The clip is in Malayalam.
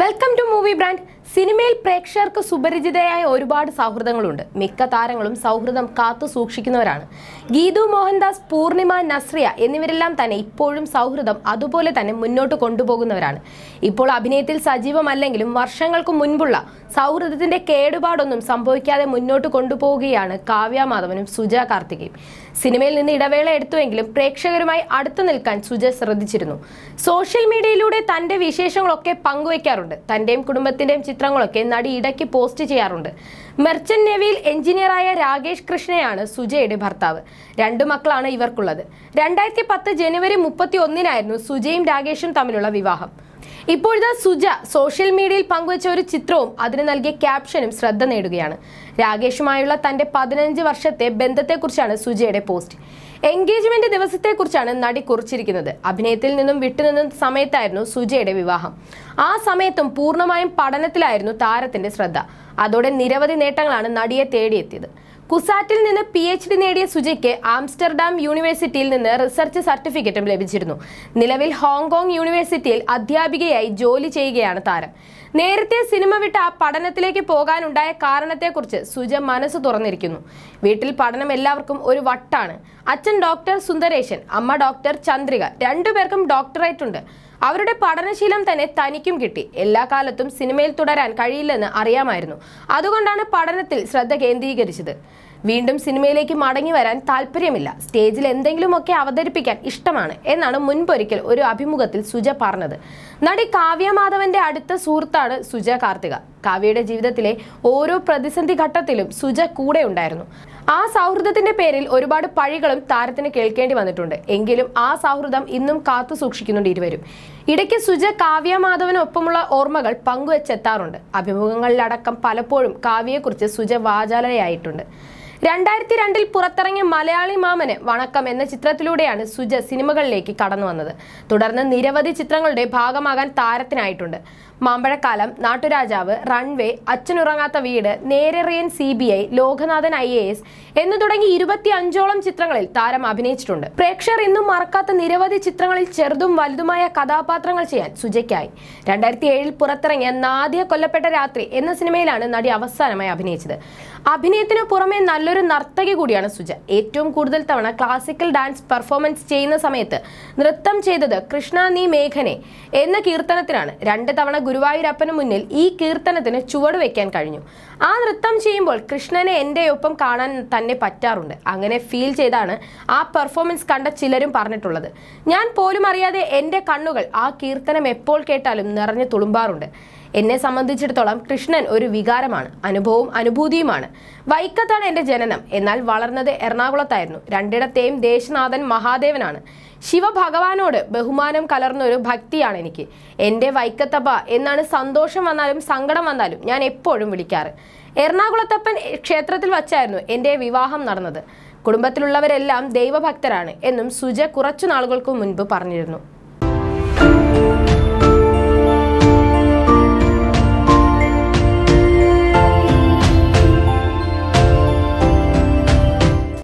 വെൽക്കം ടു മൂവി ബ്രാൻഡ് സിനിമയിൽ പ്രേക്ഷകർക്ക് സുപരിചിതയായ ഒരുപാട് സൗഹൃദങ്ങളുണ്ട് മിക്ക താരങ്ങളും സൗഹൃദം കാത്തു സൂക്ഷിക്കുന്നവരാണ് ഗീതു മോഹൻദാസ് പൂർണിമ നസ്രിയ എന്നിവരെല്ലാം തന്നെ ഇപ്പോഴും സൗഹൃദം അതുപോലെ തന്നെ മുന്നോട്ട് കൊണ്ടുപോകുന്നവരാണ് ഇപ്പോൾ അഭിനയത്തിൽ സജീവമല്ലെങ്കിലും വർഷങ്ങൾക്ക് മുൻപുള്ള സൗഹൃദത്തിന്റെ കേടുപാടൊന്നും സംഭവിക്കാതെ മുന്നോട്ട് കൊണ്ടുപോവുകയാണ് കാവ്യ മാധവനും സുജ കാർത്തികയും സിനിമയിൽ നിന്ന് ഇടവേള എടുത്തുവെങ്കിലും പ്രേക്ഷകരുമായി അടുത്തു നിൽക്കാൻ സുജ ശ്രദ്ധിച്ചിരുന്നു സോഷ്യൽ മീഡിയയിലൂടെ തന്റെ വിശേഷങ്ങളൊക്കെ പങ്കുവയ്ക്കാറുണ്ട് ചെയ്യാറുണ്ട് തന്റെയും കുടുംബത്തിന്റെയും ചിത്രങ്ങളൊക്കെ നടി ഇടയ്ക്ക് പോസ്റ്റ് ചെയ്യാറുണ്ട് മെർച്ചന്റ് നേവിയിൽ എഞ്ചിനീയറായ രാകേഷ് കൃഷ്ണയാണ് സുജയുടെ ഭർത്താവ് രണ്ടു മക്കളാണ് ഇവർക്കുള്ളത് രണ്ടായിരത്തി പത്ത് ജനുവരി മുപ്പത്തി ഒന്നിനായിരുന്നു സുജയും രാകേഷും തമ്മിലുള്ള വിവാഹം ഇപ്പോഴത്തെ സുജ സോഷ്യൽ മീഡിയയിൽ പങ്കുവച്ച ഒരു ചിത്രവും അതിന് നൽകിയ ക്യാപ്ഷനും ശ്രദ്ധ നേടുകയാണ് രാകേഷുമായുള്ള തന്റെ പതിനഞ്ച് വർഷത്തെ ബന്ധത്തെക്കുറിച്ചാണ് സുജയുടെ പോസ്റ്റ് എൻഗേജ്മെന്റ് ദിവസത്തെക്കുറിച്ചാണ് നടി കുറിച്ചിരിക്കുന്നത് അഭിനയത്തിൽ നിന്നും വിട്ടുനിന്ന സമയത്തായിരുന്നു സുജയുടെ വിവാഹം ആ സമയത്തും പൂർണ്ണമായും പഠനത്തിലായിരുന്നു താരത്തിന്റെ ശ്രദ്ധ അതോടെ നിരവധി നേട്ടങ്ങളാണ് നടിയെ തേടിയെത്തിയത് കുസാറ്റിൽ നിന്ന് പി എച്ച് ഡി നേടിയ സുജയ്ക്ക് ആംസ്റ്റർഡാം യൂണിവേഴ്സിറ്റിയിൽ നിന്ന് റിസർച്ച് സർട്ടിഫിക്കറ്റും ലഭിച്ചിരുന്നു നിലവിൽ ഹോങ്കോങ് യൂണിവേഴ്സിറ്റിയിൽ അധ്യാപികയായി ജോലി ചെയ്യുകയാണ് താരം നേരത്തെ സിനിമ വിട്ട പഠനത്തിലേക്ക് പോകാനുണ്ടായ കാരണത്തെക്കുറിച്ച് സുജ മനസ്സ് തുറന്നിരിക്കുന്നു വീട്ടിൽ പഠനം എല്ലാവർക്കും ഒരു വട്ടാണ് അച്ഛൻ ഡോക്ടർ സുന്ദരേശൻ അമ്മ ഡോക്ടർ ചന്ദ്രിക രണ്ടുപേർക്കും ഡോക്ടറേറ്റ് ഉണ്ട് അവരുടെ പഠനശീലം തന്നെ തനിക്കും കിട്ടി എല്ലാ കാലത്തും സിനിമയിൽ തുടരാൻ കഴിയില്ലെന്ന് അറിയാമായിരുന്നു അതുകൊണ്ടാണ് പഠനത്തിൽ ശ്രദ്ധ കേന്ദ്രീകരിച്ചത് വീണ്ടും സിനിമയിലേക്ക് മടങ്ങി വരാൻ താല്പര്യമില്ല സ്റ്റേജിൽ എന്തെങ്കിലുമൊക്കെ അവതരിപ്പിക്കാൻ ഇഷ്ടമാണ് എന്നാണ് മുൻപൊരിക്കൽ ഒരു അഭിമുഖത്തിൽ സുജ പറഞ്ഞത് നടി കാവ്യ മാധവന്റെ അടുത്ത സുഹൃത്താണ് സുജ കാർത്തിക കാവ്യയുടെ ജീവിതത്തിലെ ഓരോ പ്രതിസന്ധി ഘട്ടത്തിലും സുജ കൂടെ ഉണ്ടായിരുന്നു ആ സൗഹൃദത്തിന്റെ പേരിൽ ഒരുപാട് പഴികളും താരത്തിന് കേൾക്കേണ്ടി വന്നിട്ടുണ്ട് എങ്കിലും ആ സൗഹൃദം ഇന്നും കാത്തു സൂക്ഷിക്കുന്നുണ്ട് ഇരുവരും ഇടയ്ക്ക് സുജ മാധവനൊപ്പമുള്ള ഓർമ്മകൾ പങ്കുവച്ചെത്താറുണ്ട് അഭിമുഖങ്ങളിലടക്കം പലപ്പോഴും കാവ്യയെക്കുറിച്ച് സുജ വാചാലയായിട്ടുണ്ട് രണ്ടായിരത്തി രണ്ടിൽ പുറത്തിറങ്ങിയ മലയാളി മാമന് വണക്കം എന്ന ചിത്രത്തിലൂടെയാണ് സുജ സിനിമകളിലേക്ക് കടന്നു വന്നത് തുടർന്ന് നിരവധി ചിത്രങ്ങളുടെ ഭാഗമാകാൻ താരത്തിനായിട്ടുണ്ട് മാമ്പഴക്കാലം നാട്ടുരാജാവ് runway Achanurangatha Veedu Nerariyan C B I Lokanathan I A S എന്നു തുടങ്ങി ഇരുപത്തി അഞ്ചോളം ചിത്രങ്ങളിൽ താരം അഭിനയിച്ചിട്ടുണ്ട് പ്രേക്ഷകർ ഇന്നും മറക്കാത്ത നിരവധി ചിത്രങ്ങളിൽ ചെറുതും വലുതുമായ കഥാപാത്രങ്ങൾ ചെയ്യാൻ സുജയ്ക്കായി രണ്ടായിരത്തി ഏഴിൽ പുറത്തിറങ്ങിയ നാദിയ കൊല്ലപ്പെട്ട രാത്രി എന്ന സിനിമയിലാണ് നടി അവസാനമായി അഭിനയിച്ചത് അഭിനയത്തിനു പുറമെ നല്ലൊരു ഒരു നർത്തകി കൂടിയാണ് സുജ ഏറ്റവും കൂടുതൽ തവണ ക്ലാസിക്കൽ ഡാൻസ് പെർഫോമൻസ് ചെയ്യുന്ന സമയത്ത് നൃത്തം ചെയ്തത് കൃഷ്ണ നീ മേഘനെ എന്ന കീർത്തനത്തിനാണ് രണ്ട് തവണ ഗുരുവായൂരപ്പന് മുന്നിൽ ഈ കീർത്തനത്തിന് ചുവട് വയ്ക്കാൻ കഴിഞ്ഞു ആ നൃത്തം ചെയ്യുമ്പോൾ കൃഷ്ണനെ എൻ്റെ ഒപ്പം കാണാൻ തന്നെ പറ്റാറുണ്ട് അങ്ങനെ ഫീൽ ചെയ്താണ് ആ പെർഫോമൻസ് കണ്ട ചിലരും പറഞ്ഞിട്ടുള്ളത് ഞാൻ പോലും അറിയാതെ എൻ്റെ കണ്ണുകൾ ആ കീർത്തനം എപ്പോൾ കേട്ടാലും നിറഞ്ഞു തുളുമ്പാറുണ്ട് എന്നെ സംബന്ധിച്ചിടത്തോളം കൃഷ്ണൻ ഒരു വികാരമാണ് അനുഭവവും അനുഭൂതിയുമാണ് വൈക്കത്താണ് എൻ്റെ ജനനം എന്നാൽ വളർന്നത് എറണാകുളത്തായിരുന്നു രണ്ടിടത്തെയും ദേശനാഥൻ മഹാദേവനാണ് ശിവഭഗവാനോട് ബഹുമാനം കലർന്ന ഒരു ഭക്തിയാണ് എനിക്ക് എൻ്റെ വൈക്കത്തപ്പ എന്നാണ് സന്തോഷം വന്നാലും സങ്കടം വന്നാലും ഞാൻ എപ്പോഴും വിളിക്കാറ് എറണാകുളത്തപ്പൻ ക്ഷേത്രത്തിൽ വച്ചായിരുന്നു എൻ്റെ വിവാഹം നടന്നത് കുടുംബത്തിലുള്ളവരെല്ലാം ദൈവഭക്തരാണ് എന്നും സുജ കുറച്ചു നാളുകൾക്ക് മുൻപ് പറഞ്ഞിരുന്നു